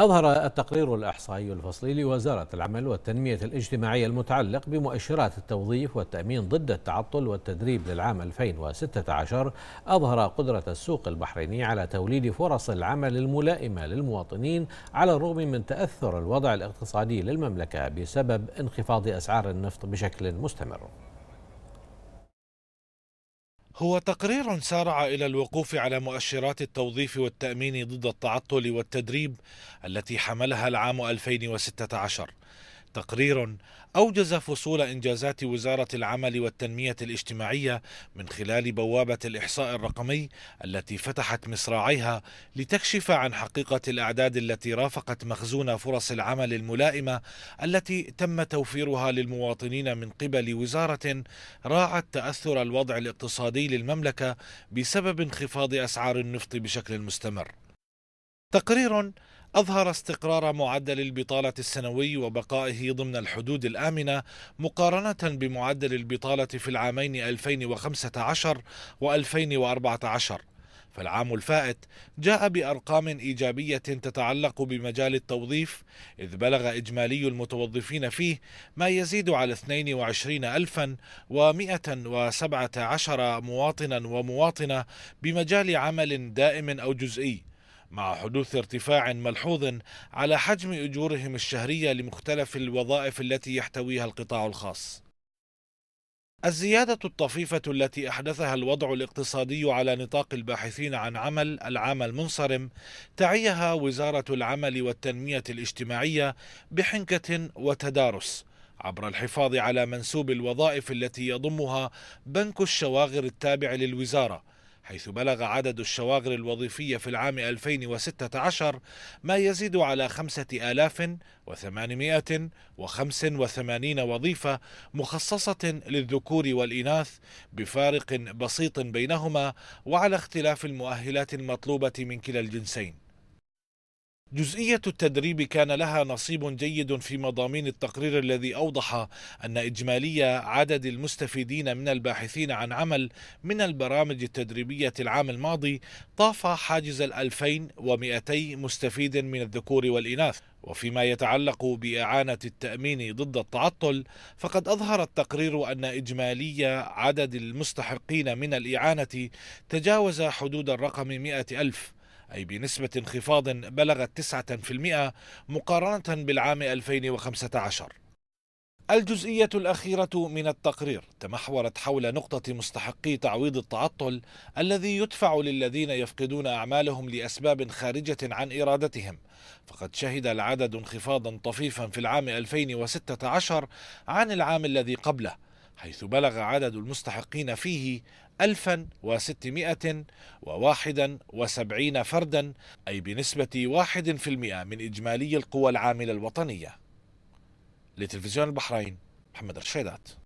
أظهر التقرير الإحصائي الفصلي لوزارة العمل والتنمية الاجتماعية المتعلق بمؤشرات التوظيف والتأمين ضد التعطل والتدريب للعام 2016 أظهر قدرة السوق البحريني على توليد فرص العمل الملائمة للمواطنين على الرغم من تأثر الوضع الاقتصادي للمملكة بسبب انخفاض أسعار النفط بشكل مستمر هو تقرير سارع الى الوقوف على مؤشرات التوظيف والتامين ضد التعطل والتدريب التي حملها العام 2016 تقرير أوجز فصول إنجازات وزارة العمل والتنمية الاجتماعية من خلال بوابة الإحصاء الرقمي التي فتحت مصراعيها لتكشف عن حقيقة الأعداد التي رافقت مخزون فرص العمل الملائمة التي تم توفيرها للمواطنين من قبل وزارة راعت تأثر الوضع الاقتصادي للمملكة بسبب انخفاض أسعار النفط بشكل مستمر. تقرير أظهر استقرار معدل البطالة السنوي وبقائه ضمن الحدود الآمنة مقارنة بمعدل البطالة في العامين 2015 و 2014 فالعام الفائت جاء بأرقام إيجابية تتعلق بمجال التوظيف إذ بلغ إجمالي المتوظفين فيه ما يزيد على 22117 مواطنا ومواطنة بمجال عمل دائم أو جزئي مع حدوث ارتفاع ملحوظ على حجم أجورهم الشهرية لمختلف الوظائف التي يحتويها القطاع الخاص الزيادة الطفيفة التي أحدثها الوضع الاقتصادي على نطاق الباحثين عن عمل العام المنصرم تعيها وزارة العمل والتنمية الاجتماعية بحنكة وتدارس عبر الحفاظ على منسوب الوظائف التي يضمها بنك الشواغر التابع للوزاره حيث بلغ عدد الشواغر الوظيفية في العام 2016 ما يزيد على 5885 وظيفة مخصصة للذكور والإناث بفارق بسيط بينهما وعلى اختلاف المؤهلات المطلوبة من كلا الجنسين جزئية التدريب كان لها نصيب جيد في مضامين التقرير الذي أوضح أن إجمالي عدد المستفيدين من الباحثين عن عمل من البرامج التدريبية العام الماضي طاف حاجز الألفين ومئتي مستفيد من الذكور والإناث وفيما يتعلق بإعانة التأمين ضد التعطل فقد أظهر التقرير أن إجمالي عدد المستحقين من الإعانة تجاوز حدود الرقم مئة ألف أي بنسبة انخفاض بلغت 9% مقارنة بالعام 2015 الجزئية الأخيرة من التقرير تمحورت حول نقطة مستحقي تعويض التعطل الذي يدفع للذين يفقدون أعمالهم لأسباب خارجة عن إرادتهم فقد شهد العدد انخفاضا طفيفا في العام 2016 عن العام الذي قبله حيث بلغ عدد المستحقين فيه 1671 فردا أي بنسبة 1% من إجمالي القوى العاملة الوطنية لتلفزيون البحرين محمد رشيدات